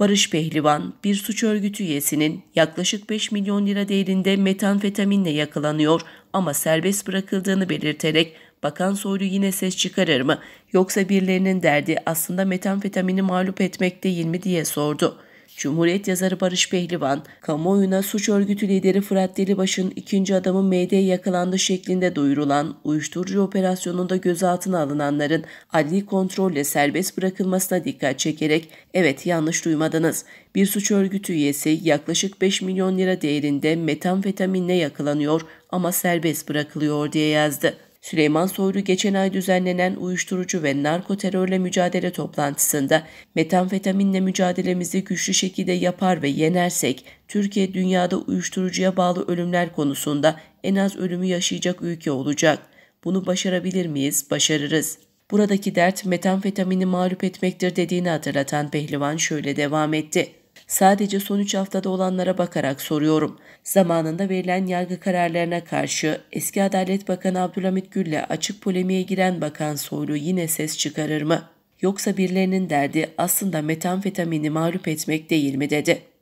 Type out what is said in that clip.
Barış Pehlivan, bir suç örgütü üyesinin yaklaşık 5 milyon lira değerinde metanfetaminle yakalanıyor ama serbest bırakıldığını belirterek Bakan Soylu yine ses çıkarır mı yoksa birilerinin derdi aslında metanfetamini mağlup etmek değil mi diye sordu. Cumhuriyet yazarı Barış Pehlivan, kamuoyuna suç örgütü lideri Fırat Delibaş'ın ikinci adamı MD yakalandı şeklinde duyurulan uyuşturucu operasyonunda gözaltına alınanların adli kontrolle serbest bırakılmasına dikkat çekerek evet yanlış duymadınız. Bir suç örgütü üyesi yaklaşık 5 milyon lira değerinde metamfetaminle yakalanıyor ama serbest bırakılıyor diye yazdı. Süleyman Soylu geçen ay düzenlenen uyuşturucu ve narko terörle mücadele toplantısında metamfetaminle mücadelemizi güçlü şekilde yapar ve yenersek Türkiye dünyada uyuşturucuya bağlı ölümler konusunda en az ölümü yaşayacak ülke olacak. Bunu başarabilir miyiz? Başarırız. Buradaki dert metamfetamini mağlup etmektir dediğini hatırlatan pehlivan şöyle devam etti. Sadece son 3 haftada olanlara bakarak soruyorum. Zamanında verilen yargı kararlarına karşı eski Adalet Bakanı Abdülhamit Gül'le açık polemiğe giren Bakan Soylu yine ses çıkarır mı? Yoksa birilerinin derdi aslında metamfetamini mağlup etmek değil mi dedi.